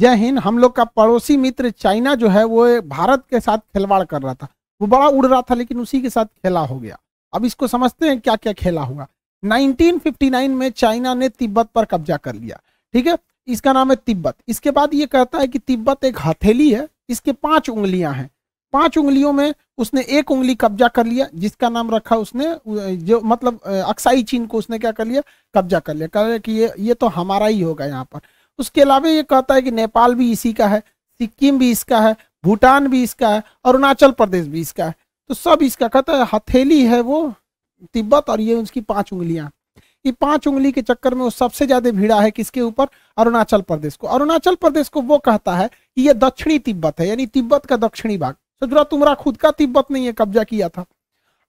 जय हिंद हम लोग का पड़ोसी मित्र चाइना जो है वो भारत के साथ खिलवाड़ कर रहा था वो बड़ा उड़ रहा था लेकिन उसी के साथ खेला हो गया अब इसको समझते हैं क्या क्या खेला हुआ 1959 में चाइना ने तिब्बत पर कब्जा कर लिया ठीक है इसका नाम है तिब्बत इसके बाद ये कहता है कि तिब्बत एक हथेली है इसके पांच उंगलियां हैं पांच उंगलियों में उसने एक उंगली कब्जा कर लिया जिसका नाम रखा उसने जो मतलब अक्साई चीन को उसने क्या कर लिया कब्जा कर लिया कह कि ये ये तो हमारा ही होगा यहाँ पर उसके अलावा ये कहता है कि नेपाल भी इसी का है सिक्किम भी इसका है भूटान भी इसका है अरुणाचल प्रदेश भी इसका है तो सब इसका कहता है हथेली है वो तिब्बत और ये उसकी पांच उंगलियां ये पांच उंगली के चक्कर में वो सबसे ज्यादा भीड़ा है किसके ऊपर अरुणाचल प्रदेश को अरुणाचल प्रदेश को वो कहता है कि ये दक्षिणी तिब्बत है यानी तिब्बत का दक्षिणी भाग सदरा तो तुम्हारा खुद का तिब्बत नहीं है कब्जा किया था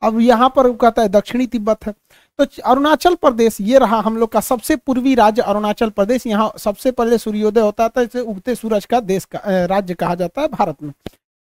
अब यहाँ पर कहता है दक्षिणी तिब्बत है तो अरुणाचल प्रदेश ये रहा हम लोग का सबसे पूर्वी राज्य अरुणाचल प्रदेश यहाँ सबसे पहले सूर्योदय होता था इसे उगते सूरज का देश का राज्य कहा जाता है भारत में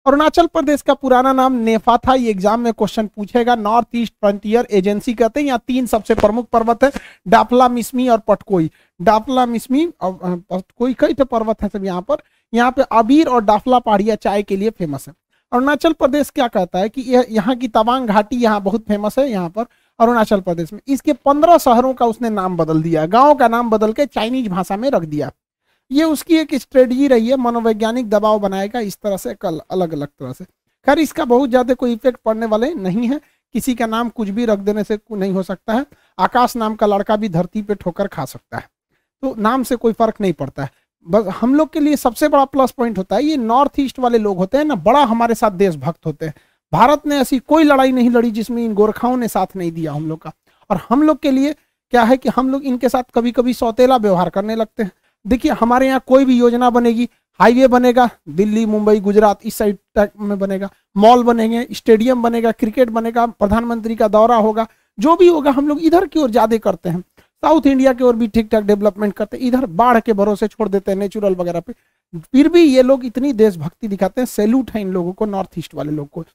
अरुणाचल प्रदेश का पुराना नाम नेफा था ये एग्जाम में क्वेश्चन पूछेगा नॉर्थ ईस्ट फ्रंटियर एजेंसी कहते हैं यहाँ तीन सबसे प्रमुख पर्वत है डापला मिसमी और पटकोई डापला मिसमी और पटकोई कई तो पर्वत है सब यहाँ पर यहाँ पे अबीर और डाफला पहाड़िया चाय के लिए फेमस है अरुणाचल प्रदेश क्या कहता है कि यह यहाँ की तवांग घाटी यहाँ बहुत फेमस है यहाँ पर अरुणाचल प्रदेश में इसके पंद्रह शहरों का उसने नाम बदल दिया गाँव का नाम बदल के चाइनीज भाषा में रख दिया ये उसकी एक स्ट्रेटजी रही है मनोवैज्ञानिक दबाव बनाएगा इस तरह से कल अलग अलग तरह से खैर इसका बहुत ज़्यादा कोई इफेक्ट पड़ने वाले नहीं है किसी का नाम कुछ भी रख देने से नहीं हो सकता है आकाश नाम का लड़का भी धरती पे ठोकर खा सकता है तो नाम से कोई फर्क नहीं पड़ता है बस हम लोग के लिए सबसे बड़ा प्लस पॉइंट होता है ये नॉर्थ ईस्ट वाले लोग होते हैं ना बड़ा हमारे साथ देशभक्त होते हैं भारत ने ऐसी कोई लड़ाई नहीं लड़ी जिसमें इन गोरखाओं ने साथ नहीं दिया हम लोग का और हम लोग के लिए क्या है कि हम लोग इनके साथ कभी कभी सौतेला व्यवहार करने लगते हैं देखिए हमारे यहाँ कोई भी योजना बनेगी हाईवे बनेगा दिल्ली मुंबई गुजरात इस साइड में बनेगा मॉल बनेंगे स्टेडियम बनेगा क्रिकेट बनेगा प्रधानमंत्री का दौरा होगा जो भी होगा हम लोग इधर की ओर ज्यादा करते हैं साउथ इंडिया की ओर भी ठीक ठाक डेवलपमेंट करते हैं इधर बाढ़ के भरोसे छोड़ देते हैं नेचुरल वगैरह पे फिर भी ये लोग इतनी देशभक्ति दिखाते हैं सैल्यूट है इन लोगों को नॉर्थ ईस्ट वाले लोग को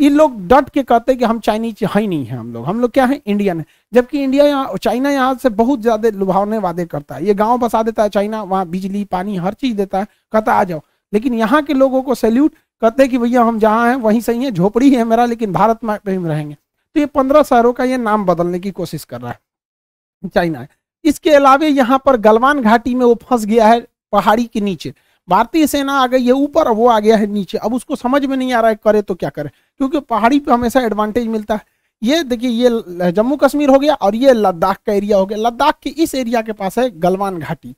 ये लोग डट के कहते हैं कि हम चाइनीज है ही नहीं है हम लोग हम लोग क्या है इंडियन है जबकि इंडिया यहाँ चाइना यहाँ से बहुत ज्यादा लुभावने वादे करता है ये गांव बसा देता है चाइना वहाँ बिजली पानी हर चीज देता है कहता आ जाओ लेकिन यहाँ के लोगों को सैल्यूट कहते हैं कि भैया हम जहाँ हैं वहीं सही है झोपड़ी है मेरा लेकिन भारत में रहेंगे तो ये पंद्रह शहरों का ये नाम बदलने की कोशिश कर रहा है चाइना इसके अलावा यहाँ पर गलवान घाटी में वो फंस गया है पहाड़ी के नीचे भारतीय सेना आ गई है ऊपर वो आ गया है नीचे अब उसको समझ में नहीं आ रहा है करे तो क्या करे क्योंकि पहाड़ी पे हमेशा एडवांटेज मिलता है ये देखिए ये जम्मू कश्मीर हो गया और ये लद्दाख का एरिया हो गया लद्दाख के इस एरिया के पास है गलवान घाटी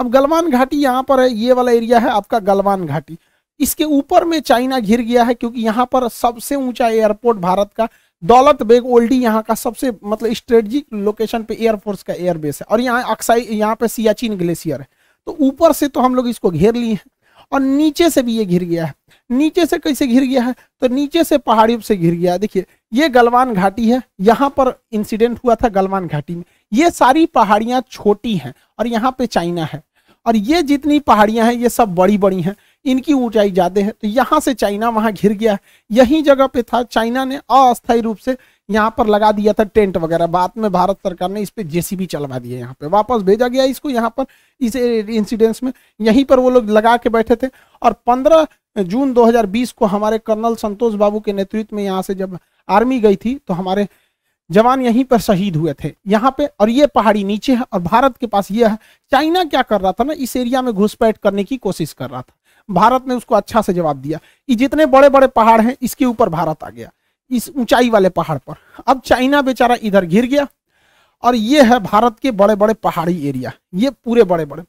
अब गलवान घाटी यहाँ पर है ये वाला एरिया है आपका गलवान घाटी इसके ऊपर में चाइना घिर गया है क्योंकि यहाँ पर सबसे ऊंचा एयरपोर्ट भारत का दौलत बेग ओल्डी यहाँ का सबसे मतलब स्ट्रेटजिक लोकेशन पे एयरफोर्स का एयरबेस है और यहाँ अक्साई यहाँ पे सियाचिन ग्लेशियर है तो ऊपर से तो हम लोग इसको घेर लिए हैं और नीचे से भी ये घिर गया है नीचे से कैसे घिर गया है तो नीचे से पहाड़ियों से घिर गया है देखिए ये गलवान घाटी है यहाँ पर इंसिडेंट हुआ था गलवान घाटी में ये सारी पहाड़ियाँ छोटी हैं और यहाँ पे चाइना है और ये जितनी पहाड़ियाँ हैं ये सब बड़ी बड़ी हैं इनकी ऊंचाई ज़्यादा है तो यहाँ से चाइना वहाँ घिर गया है यही जगह पे था चाइना ने अस्थायी रूप से यहाँ पर लगा दिया था टेंट वगैरह बाद में भारत सरकार ने इस पर जेसीबी चलवा दिया यहाँ पे वापस भेजा गया इसको यहाँ पर इस इंसिडेंस में यहीं पर वो लोग लगा के बैठे थे और 15 जून 2020 को हमारे कर्नल संतोष बाबू के नेतृत्व में यहाँ से जब आर्मी गई थी तो हमारे जवान यहीं पर शहीद हुए थे यहाँ पे और ये पहाड़ी नीचे है और भारत के पास ये है चाइना क्या कर रहा था ना इस एरिया में घुसपैठ करने की कोशिश कर रहा था भारत ने उसको अच्छा से जवाब दिया ये जितने बड़े बड़े पहाड़ हैं इसके ऊपर भारत आ गया इस ऊंचाई वाले पहाड़ पर अब चाइना बेचारा इधर घिर गया और ये है भारत के बड़े बड़े पहाड़ी एरिया ये पूरे बड़े बड़े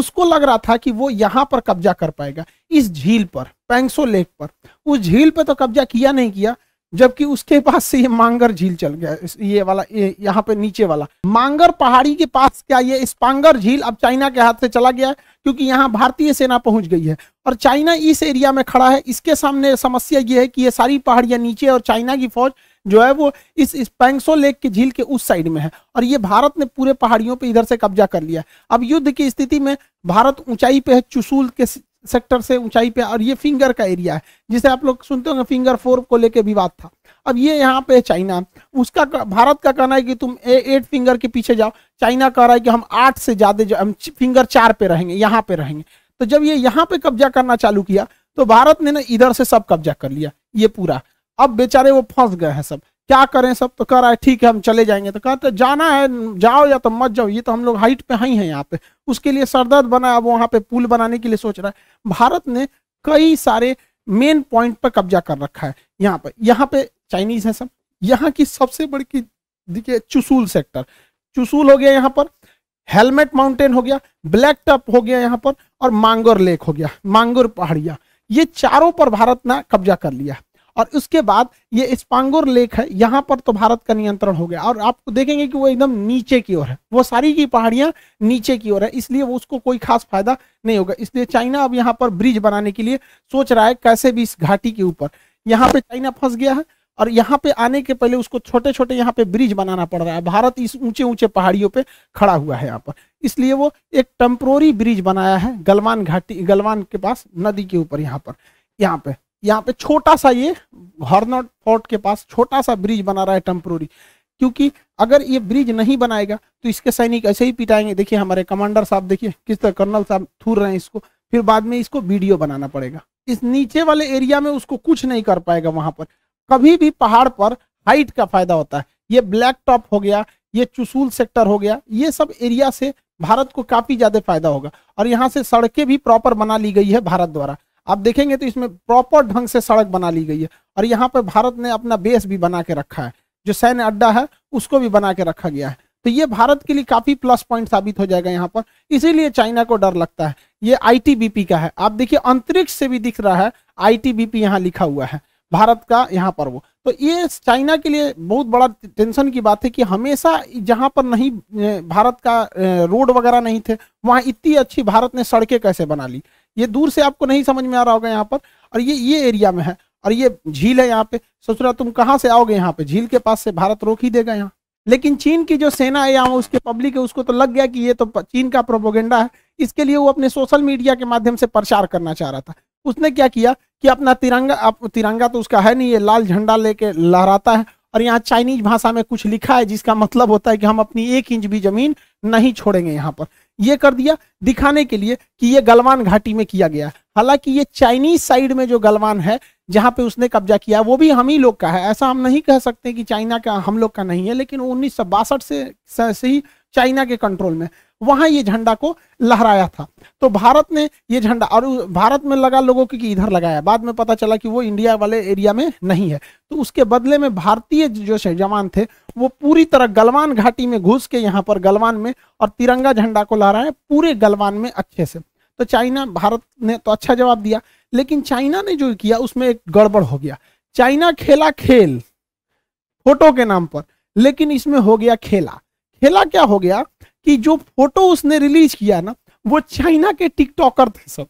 उसको लग रहा था कि वो यहाँ पर कब्जा कर पाएगा इस झील पर पैंगसो लेक पर उस झील पर तो कब्जा किया नहीं किया जबकि उसके पास से ये मांगर झील चल गया ये वाला ये यहाँ पे नीचे वाला मांगर पहाड़ी के पास क्या ये स्पांगर झील अब चाइना के हाथ से चला गया है क्योंकि यहाँ भारतीय सेना पहुंच गई है और चाइना इस एरिया में खड़ा है इसके सामने समस्या ये है कि ये सारी पहाड़ियाँ नीचे और चाइना की फौज जो है वो इस स्पेंगसो लेक की झील के उस साइड में है और ये भारत ने पूरे पहाड़ियों पर इधर से कब्जा कर लिया अब युद्ध की स्थिति में भारत ऊंचाई पे है चुसूल के सेक्टर से ऊंचाई पे और ये फिंगर का एरिया है जिसे आप लोग सुनते होंगे फिंगर फोर को लेके विवाद था अब ये यहाँ पे चाइना उसका भारत का कहना है कि तुम ए, एट फिंगर के पीछे जाओ चाइना कह रहा है कि हम आठ से ज्यादा हम फिंगर चार पे रहेंगे यहाँ पे रहेंगे तो जब ये यहाँ पे कब्जा करना चालू किया तो भारत ने ना इधर से सब कब्जा कर लिया ये पूरा अब बेचारे वो फंस गए हैं सब क्या करें सब तो कह रहा है ठीक है हम चले जाएंगे तो कहते जाना है जाओ या तो मत जाओ ये तो हम लोग हाइट पे हाई हैं यहाँ पे उसके लिए सरदर्द बना अब वहाँ पे पुल बनाने के लिए सोच रहा है भारत ने कई सारे मेन पॉइंट पर कब्जा कर रखा है यहाँ पे यहाँ पे चाइनीज है सब यहाँ की सबसे बड़ी की देखिए चुसूल सेक्टर चुसूल हो गया यहाँ पर हेलमेट माउंटेन हो गया ब्लैक टप हो गया यहाँ पर और मांगोर लेक हो गया मांगोर पहाड़िया ये चारों पर भारत ने कब्जा कर लिया और उसके बाद ये स्पांगोर लेक है यहाँ पर तो भारत का नियंत्रण हो गया और आप देखेंगे कि वो एकदम नीचे की ओर है वो सारी की पहाड़ियाँ नीचे की ओर है इसलिए वो उसको कोई खास फायदा नहीं होगा इसलिए चाइना अब यहाँ पर ब्रिज बनाने के लिए सोच रहा है कैसे भी इस घाटी के ऊपर यहाँ पे चाइना फंस गया है और यहाँ पे आने के पहले उसको छोटे छोटे यहाँ पे ब्रिज बनाना पड़ रहा है भारत इस ऊंचे ऊंचे पहाड़ियों पे खड़ा हुआ है यहाँ पर इसलिए वो एक टेम्प्रोरी ब्रिज बनाया है गलवान घाटी गलवान के पास नदी के ऊपर यहाँ पर यहाँ पे यहाँ पे छोटा सा ये हॉर्नॉट फोर्ट के पास छोटा सा ब्रिज बना रहा है टेम्प्रोरी क्योंकि अगर ये ब्रिज नहीं बनाएगा तो इसके सैनिक ऐसे ही पिटाएंगे देखिए हमारे कमांडर साहब देखिए किस तरह कर्नल साहब थूर रहे हैं इसको फिर बाद में इसको वीडियो बनाना पड़ेगा इस नीचे वाले एरिया में उसको कुछ नहीं कर पाएगा वहां पर कभी भी पहाड़ पर हाइट का फायदा होता है ये ब्लैक टॉप हो गया ये चुसूल सेक्टर हो गया ये सब एरिया से भारत को काफी ज्यादा फायदा होगा और यहाँ से सड़कें भी प्रॉपर बना ली गई है भारत द्वारा आप देखेंगे तो इसमें प्रॉपर ढंग से सड़क बना ली गई है और यहाँ पर भारत ने अपना बेस भी बना के रखा है जो सैन्य अड्डा है उसको भी बना के रखा गया है तो ये भारत के लिए काफी प्लस पॉइंट साबित हो जाएगा यहाँ पर इसीलिए चाइना को डर लगता है ये आईटीबीपी का है आप देखिए अंतरिक्ष से भी दिख रहा है आईटीबीपी यहाँ लिखा हुआ है भारत का यहाँ पर वो तो ये चाइना के लिए बहुत बड़ा टेंशन की बात है कि हमेशा जहाँ पर नहीं भारत का रोड वगैरह नहीं थे वहाँ इतनी अच्छी भारत ने सड़कें कैसे बना ली ये दूर से आपको नहीं समझ में आ रहा होगा यहाँ पर और ये ये एरिया में है और ये झील है यहाँ पे सोच रहा तुम कहाँ से आओगे यहाँ पे झील के पास से भारत रोक ही देगा यहाँ लेकिन चीन की जो सेना है यहाँ उसके पब्लिक है उसको तो लग गया कि ये तो चीन का प्रोपोगेंडा है इसके लिए वो अपने सोशल मीडिया के माध्यम से प्रचार करना चाह रहा था उसने क्या किया कि अपना तिरंगा अप, तिरंगा तो उसका है नहीं ये लाल झंडा लेके लहराता है और यहाँ चाइनीज भाषा में कुछ लिखा है जिसका मतलब होता है कि हम अपनी एक इंच भी जमीन नहीं छोड़ेंगे यहाँ पर ये कर दिया दिखाने के लिए कि ये गलवान घाटी में किया गया हालांकि ये चाइनीज साइड में जो गलवान है जहां पे उसने कब्जा किया वो भी हम ही लोग का है ऐसा हम नहीं कह सकते कि चाइना का हम लोग का नहीं है लेकिन उन्नीस से, से ही चाइना के कंट्रोल में वहां ये झंडा को लहराया था तो भारत ने ये झंडा और भारत में लगा लोगों को कि इधर लगाया बाद में पता चला कि वो इंडिया वाले एरिया में नहीं है तो उसके बदले में भारतीय जो जवान थे वो पूरी तरह गलवान घाटी में घुस के यहाँ पर गलवान में और तिरंगा झंडा को लहराया पूरे गलवान में अच्छे से तो चाइना भारत ने तो अच्छा जवाब दिया लेकिन चाइना ने जो किया उसमें एक गड़बड़ हो गया चाइना खेला खेल फोटो के नाम पर लेकिन इसमें हो गया खेला खेला क्या हो गया कि जो फोटो उसने रिलीज किया ना वो चाइना के टिकटॉकर थे सब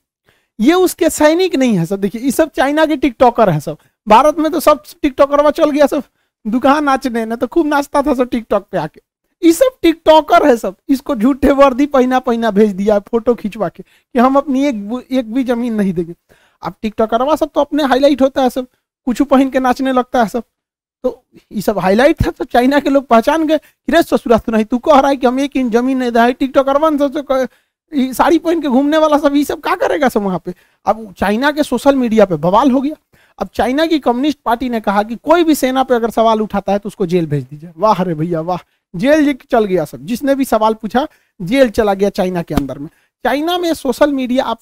ये उसके सैनिक नहीं है सब देखिए ये सब चाइना के टिकटॉकर है सब भारत में तो सब टिकटॉकर चल गया सब दुकान नाचने ना तो खूब नाचता था सब टिकटॉक पे आके ये सब टिकटॉकर है सब इसको झूठे वर्दी पहना पहना भेज दिया फोटो खिंचवा के कि हम अपनी एक एक भी जमीन नहीं देंगे अब टिकटॉकरवा सब तो अपने हाईलाइट होता है सब कुछ पहन के नाचने लगता है सब तो ये सब हाईलाइट था तो चाइना के लोग पहचान गए कि रे ससुरास्त तो नहीं तू कह रहा है कि हम एक इन जमीन नहीं टिकट टिकटॉकर बन सबसे साड़ी पहन के घूमने वाला सब ये सब क्या करेगा सब वहाँ पे अब चाइना के सोशल मीडिया पे बवाल हो गया अब चाइना की कम्युनिस्ट पार्टी ने कहा कि कोई भी सेना पे अगर सवाल उठाता है तो उसको जेल भेज दीजिए वाह रे भैया वाह जेल चल गया सब जिसने भी सवाल पूछा जेल चला गया चाइना के अंदर में चाइना में सोशल मीडिया आप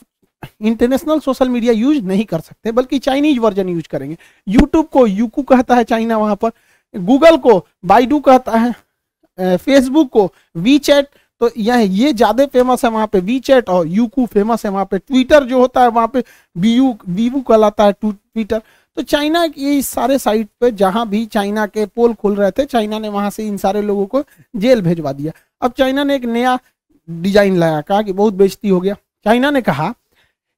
इंटरनेशनल सोशल मीडिया यूज नहीं कर सकते बल्कि चाइनीज वर्जन यूज करेंगे यूट्यूब को यूकू कहता है चाइना वहां पर गूगल को बाइडू कहता है फेसबुक को वी चैट तो यह ये ज़्यादा फेमस है वहां पे वी चैट और यूकू फेमस है वहां पे ट्विटर जो होता है वहां पे बी यू वीवू कहलाता है ट्विटर तो चाइना ये सारे साइट पे जहाँ भी चाइना के पोल खुल रहे थे चाइना ने वहां से इन सारे लोगों को जेल भेजवा दिया अब चाइना ने एक नया डिजाइन लाया कहा कि बहुत बेजती हो गया चाइना ने कहा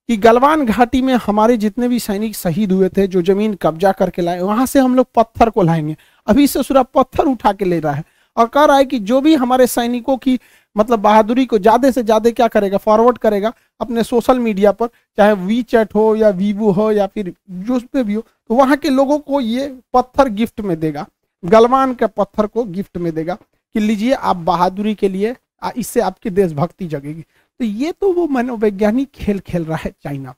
कि गलवान घाटी में हमारे जितने भी सैनिक शहीद हुए थे जो जमीन कब्जा करके लाए वहां से हम लोग पत्थर को लाएंगे अभी से पत्थर उठा के ले रहा है और कह रहा है कि जो भी हमारे सैनिकों की मतलब बहादुरी को ज़्यादा से ज़्यादा क्या करेगा फॉरवर्ड करेगा अपने सोशल मीडिया पर चाहे वी चैट हो या वीवो हो या फिर जो पे भी हो तो वहाँ के लोगों को ये पत्थर गिफ्ट में देगा गलवान के पत्थर को गिफ्ट में देगा कि लीजिए आप बहादुरी के लिए इससे आपकी देशभक्ति जगेगी तो ये तो वो मनोवैज्ञानिक खेल खेल रहा है चाइना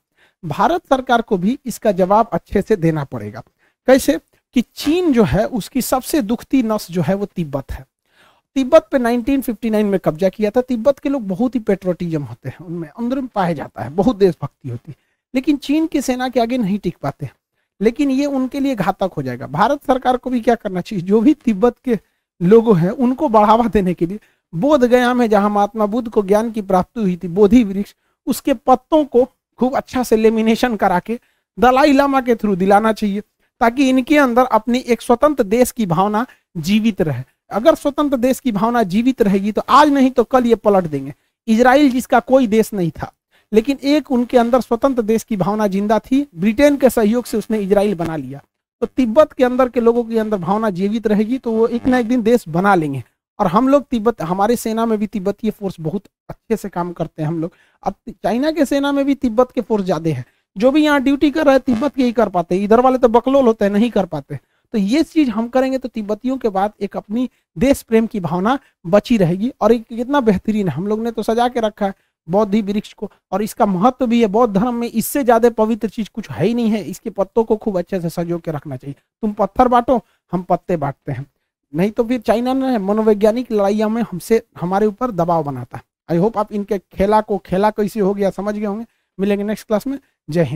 भारत सरकार को भी इसका जवाब अच्छे से देना पड़ेगा कैसे कि चीन जो है उसकी सबसे दुखती नस जो है वो तिब्बत है तिब्बत पे 1959 में कब्जा किया था तिब्बत के लोग बहुत ही पेट्रोटिज्म होते हैं उनमें अंदर में पाया जाता है बहुत देशभक्ति होती है लेकिन चीन की सेना के आगे नहीं टिक पाते लेकिन ये उनके लिए घातक हो जाएगा भारत सरकार को भी क्या करना चाहिए जो भी तिब्बत के लोग हैं उनको बढ़ावा देने के लिए बोध गया में जहां महात्मा बुद्ध को ज्ञान की प्राप्ति हुई थी बोधि वृक्ष उसके पत्तों को खूब अच्छा से लेमिनेशन करा के दलाई लामा के थ्रू दिलाना चाहिए ताकि इनके अंदर अपनी एक स्वतंत्र देश की भावना जीवित रहे अगर स्वतंत्र देश की भावना जीवित रहेगी तो आज नहीं तो कल ये पलट देंगे इसराइल जिसका कोई देश नहीं था लेकिन एक उनके अंदर स्वतंत्र देश की भावना जिंदा थी ब्रिटेन के सहयोग से उसने इसराइल बना लिया तो तिब्बत के अंदर के लोगों के अंदर भावना जीवित रहेगी तो वो एक ना एक दिन देश बना लेंगे और हम लोग तिब्बत हमारे सेना में भी तिब्बतीय फोर्स बहुत अच्छे से काम करते हैं हम लोग अब चाइना के सेना में भी तिब्बत के फोर्स ज़्यादा है जो भी यहाँ ड्यूटी कर रहा है तिब्बत के ही कर पाते हैं इधर वाले तो बकलोल होते हैं नहीं कर पाते तो ये चीज़ हम करेंगे तो तिब्बतियों के बाद एक अपनी देश प्रेम की भावना बची रहेगी और एक कितना बेहतरीन है हम लोग ने तो सजा के रखा है बौद्ध ही वृक्ष को और इसका महत्व भी है बौद्ध धर्म में इससे ज्यादा पवित्र चीज कुछ है ही नहीं है इसके पत्तों को खूब अच्छे से सजो के रखना चाहिए तुम पत्थर बांटो हम पत्ते बांटते हैं नहीं तो फिर चाइना ने मनोवैज्ञानिक लड़ाइया में हमसे हमारे ऊपर दबाव बनाता है आई होप आप इनके खेला को खेला कैसे हो गया समझ गए होंगे मिलेंगे नेक्स्ट क्लास में जय हिंद